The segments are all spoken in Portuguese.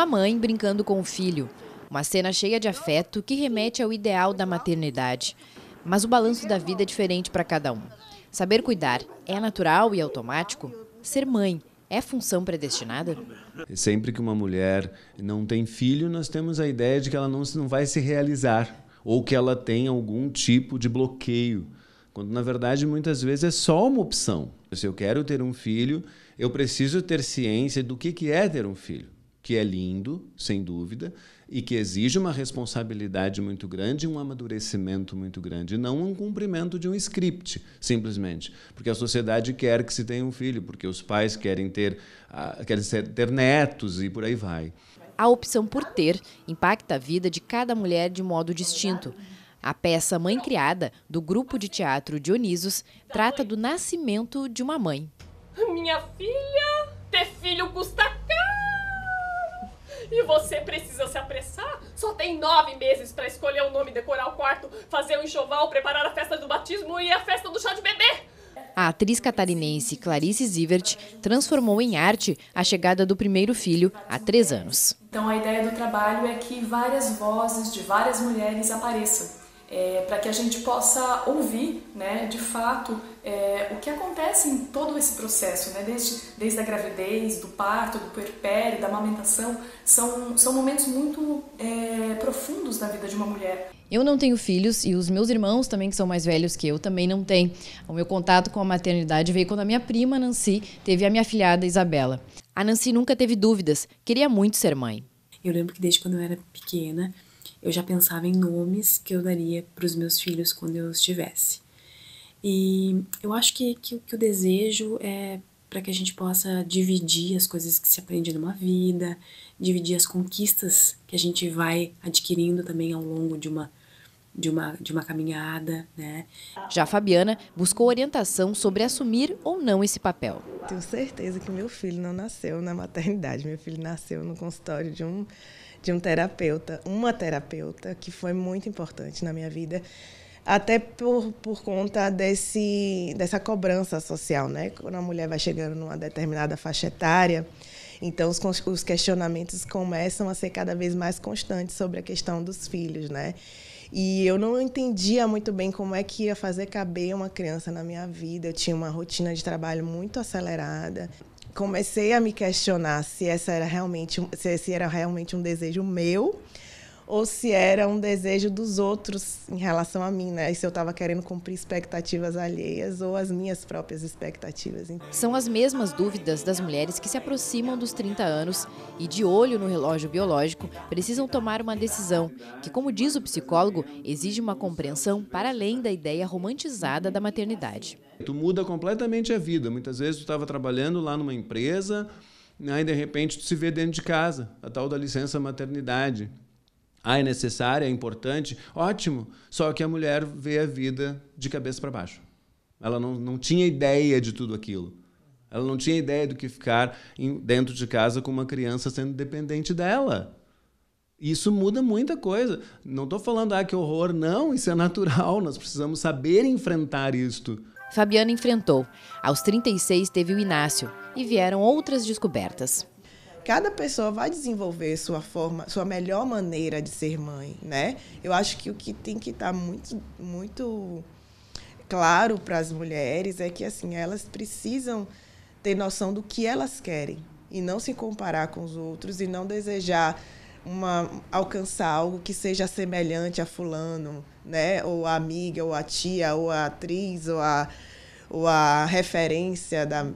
Uma mãe brincando com o filho. Uma cena cheia de afeto que remete ao ideal da maternidade. Mas o balanço da vida é diferente para cada um. Saber cuidar é natural e automático? Ser mãe é função predestinada? Sempre que uma mulher não tem filho, nós temos a ideia de que ela não, não vai se realizar ou que ela tem algum tipo de bloqueio. Quando na verdade muitas vezes é só uma opção. Se eu quero ter um filho, eu preciso ter ciência do que, que é ter um filho que é lindo, sem dúvida, e que exige uma responsabilidade muito grande um amadurecimento muito grande, não um cumprimento de um script, simplesmente. Porque a sociedade quer que se tenha um filho, porque os pais querem ter, ah, querem ter netos e por aí vai. A opção por ter impacta a vida de cada mulher de modo distinto. A peça Mãe Criada, do grupo de teatro Dionisos, trata do nascimento de uma mãe. Minha filha, ter filho custa e você precisa se apressar. Só tem nove meses para escolher o nome, decorar o quarto, fazer o um enxoval, preparar a festa do batismo e a festa do chá de bebê. A atriz catarinense Clarice Zivert transformou em arte a chegada do primeiro filho há três anos. Então a ideia do trabalho é que várias vozes de várias mulheres apareçam é, para que a gente possa ouvir, né, de fato, é, o que acontece em todo esse processo, né, desde, desde a gravidez, do parto, do puerpério, da amamentação, são, são momentos muito é, profundos na vida de uma mulher. Eu não tenho filhos e os meus irmãos também, que são mais velhos que eu, também não têm. O meu contato com a maternidade veio quando a minha prima Nancy teve a minha filhada Isabela. A Nancy nunca teve dúvidas, queria muito ser mãe. Eu lembro que desde quando eu era pequena, eu já pensava em nomes que eu daria para os meus filhos quando eu estivesse. E eu acho que, que, que o desejo é para que a gente possa dividir as coisas que se aprende numa vida, dividir as conquistas que a gente vai adquirindo também ao longo de uma de uma, de uma caminhada, né? Já Fabiana buscou orientação sobre assumir ou não esse papel. Tenho certeza que meu filho não nasceu na maternidade, meu filho nasceu no consultório de um de um terapeuta, uma terapeuta, que foi muito importante na minha vida, até por, por conta desse, dessa cobrança social, né? Quando a mulher vai chegando numa determinada faixa etária, então, os, os questionamentos começam a ser cada vez mais constantes sobre a questão dos filhos, né? E eu não entendia muito bem como é que ia fazer caber uma criança na minha vida. Eu tinha uma rotina de trabalho muito acelerada comecei a me questionar se essa era realmente se esse era realmente um desejo meu ou se era um desejo dos outros em relação a mim, né? E se eu estava querendo cumprir expectativas alheias ou as minhas próprias expectativas. São as mesmas dúvidas das mulheres que se aproximam dos 30 anos e, de olho no relógio biológico, precisam tomar uma decisão que, como diz o psicólogo, exige uma compreensão para além da ideia romantizada da maternidade. Tu muda completamente a vida. Muitas vezes tu estava trabalhando lá numa empresa, aí né, de repente tu se vê dentro de casa, a tal da licença maternidade. Ah, é necessária, é importante, ótimo. Só que a mulher vê a vida de cabeça para baixo. Ela não, não tinha ideia de tudo aquilo. Ela não tinha ideia do que ficar em, dentro de casa com uma criança sendo dependente dela. Isso muda muita coisa. Não estou falando, ah, que horror. Não, isso é natural. Nós precisamos saber enfrentar isto. Fabiana enfrentou. Aos 36 teve o Inácio e vieram outras descobertas cada pessoa vai desenvolver sua forma, sua melhor maneira de ser mãe, né? Eu acho que o que tem que estar tá muito, muito claro para as mulheres é que assim elas precisam ter noção do que elas querem e não se comparar com os outros e não desejar uma alcançar algo que seja semelhante a fulano, né? Ou a amiga, ou a tia, ou a atriz, ou a ou a referência da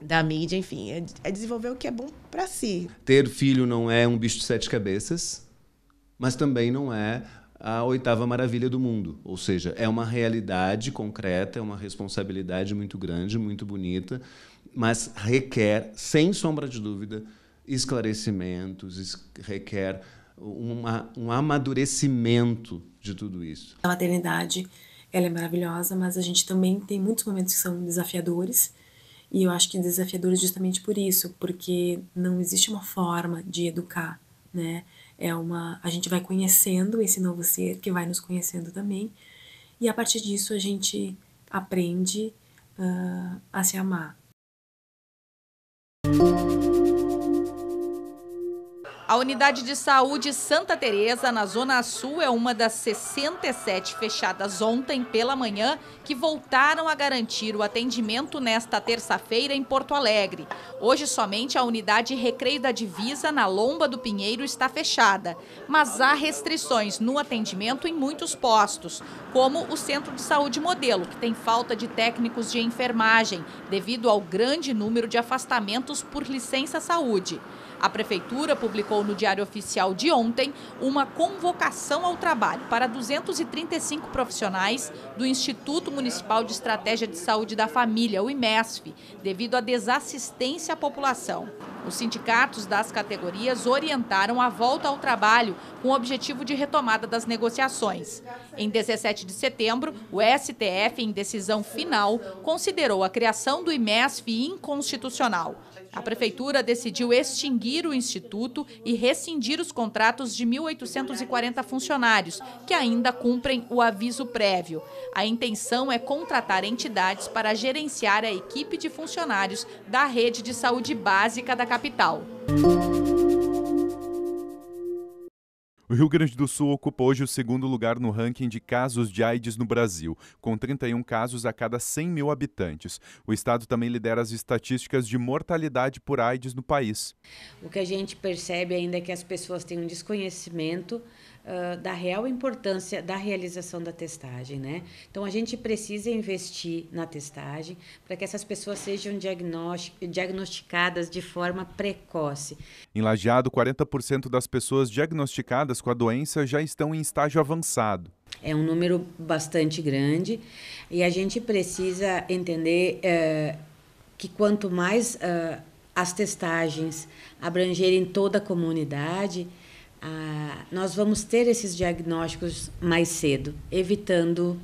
da mídia, enfim, é, é desenvolver o que é bom para si. Ter filho não é um bicho de sete cabeças, mas também não é a oitava maravilha do mundo. Ou seja, é uma realidade concreta, é uma responsabilidade muito grande, muito bonita, mas requer, sem sombra de dúvida, esclarecimentos, requer uma, um amadurecimento de tudo isso. A maternidade ela é maravilhosa, mas a gente também tem muitos momentos que são desafiadores e eu acho que é desafiador é justamente por isso, porque não existe uma forma de educar, né? É uma a gente vai conhecendo esse novo ser que vai nos conhecendo também, e a partir disso a gente aprende uh, a se amar. A unidade de saúde Santa Teresa na Zona Sul é uma das 67 fechadas ontem pela manhã que voltaram a garantir o atendimento nesta terça-feira em Porto Alegre. Hoje somente a unidade Recreio da Divisa na Lomba do Pinheiro está fechada, mas há restrições no atendimento em muitos postos, como o Centro de Saúde Modelo, que tem falta de técnicos de enfermagem devido ao grande número de afastamentos por licença saúde. A Prefeitura publicou no Diário Oficial de ontem uma convocação ao trabalho para 235 profissionais do Instituto Municipal de Estratégia de Saúde da Família, o IMESF, devido à desassistência à população. Os sindicatos das categorias orientaram a volta ao trabalho com o objetivo de retomada das negociações. Em 17 de setembro, o STF, em decisão final, considerou a criação do IMESF inconstitucional. A prefeitura decidiu extinguir o instituto e rescindir os contratos de 1.840 funcionários, que ainda cumprem o aviso prévio. A intenção é contratar entidades para gerenciar a equipe de funcionários da rede de saúde básica da capital. O Rio Grande do Sul ocupa hoje o segundo lugar no ranking de casos de AIDS no Brasil, com 31 casos a cada 100 mil habitantes. O estado também lidera as estatísticas de mortalidade por AIDS no país. O que a gente percebe ainda é que as pessoas têm um desconhecimento da real importância da realização da testagem, né? Então a gente precisa investir na testagem para que essas pessoas sejam diagnosticadas de forma precoce. Em Lajeado, 40% das pessoas diagnosticadas com a doença já estão em estágio avançado. É um número bastante grande e a gente precisa entender é, que quanto mais é, as testagens abrangerem toda a comunidade, ah, nós vamos ter esses diagnósticos mais cedo, evitando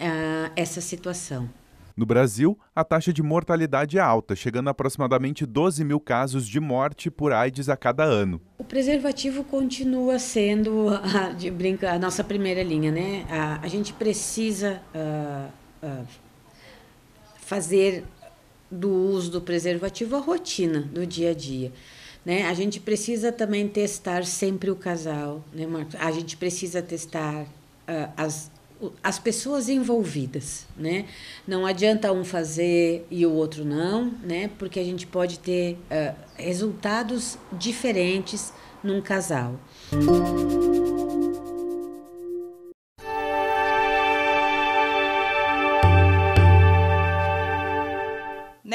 ah, essa situação. No Brasil, a taxa de mortalidade é alta, chegando a aproximadamente 12 mil casos de morte por AIDS a cada ano. O preservativo continua sendo a, de brinca, a nossa primeira linha, né? A, a gente precisa uh, uh, fazer do uso do preservativo a rotina do dia a dia. Né? A gente precisa também testar sempre o casal, né, Marcos? A gente precisa testar uh, as, as pessoas envolvidas, né? Não adianta um fazer e o outro não, né? Porque a gente pode ter uh, resultados diferentes num casal. Música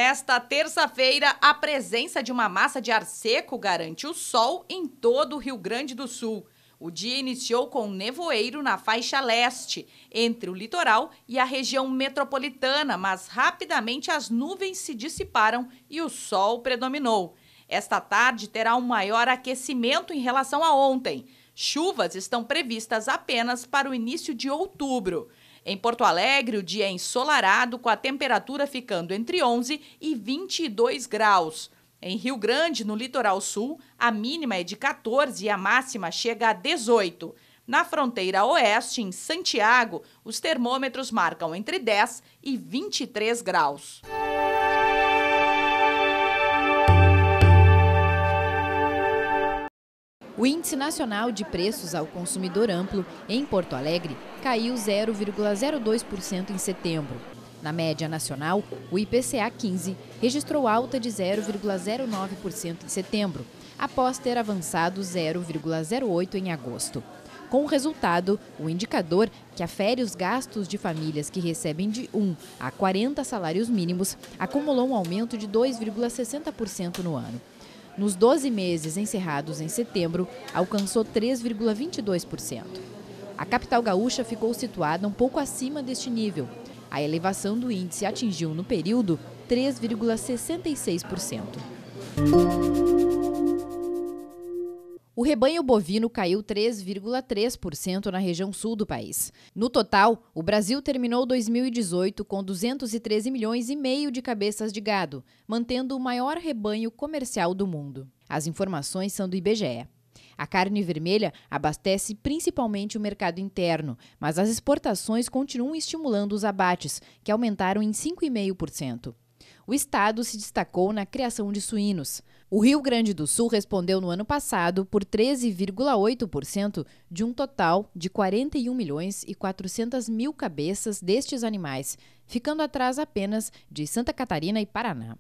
Nesta terça-feira, a presença de uma massa de ar seco garante o sol em todo o Rio Grande do Sul. O dia iniciou com nevoeiro na faixa leste, entre o litoral e a região metropolitana, mas rapidamente as nuvens se dissiparam e o sol predominou. Esta tarde terá um maior aquecimento em relação a ontem. Chuvas estão previstas apenas para o início de outubro. Em Porto Alegre, o dia é ensolarado, com a temperatura ficando entre 11 e 22 graus. Em Rio Grande, no litoral sul, a mínima é de 14 e a máxima chega a 18. Na fronteira oeste, em Santiago, os termômetros marcam entre 10 e 23 graus. O Índice Nacional de Preços ao Consumidor Amplo, em Porto Alegre, caiu 0,02% em setembro. Na média nacional, o IPCA 15 registrou alta de 0,09% em setembro, após ter avançado 0,08% em agosto. Com o resultado, o indicador, que afere os gastos de famílias que recebem de 1 a 40 salários mínimos, acumulou um aumento de 2,60% no ano nos 12 meses encerrados em setembro, alcançou 3,22%. A capital gaúcha ficou situada um pouco acima deste nível. A elevação do índice atingiu, no período, 3,66%. O rebanho bovino caiu 3,3% na região sul do país. No total, o Brasil terminou 2018 com 213 milhões e meio de cabeças de gado, mantendo o maior rebanho comercial do mundo. As informações são do IBGE. A carne vermelha abastece principalmente o mercado interno, mas as exportações continuam estimulando os abates, que aumentaram em 5,5% o estado se destacou na criação de suínos. O Rio Grande do Sul respondeu no ano passado por 13,8% de um total de 41 milhões e 400 mil cabeças destes animais, ficando atrás apenas de Santa Catarina e Paraná.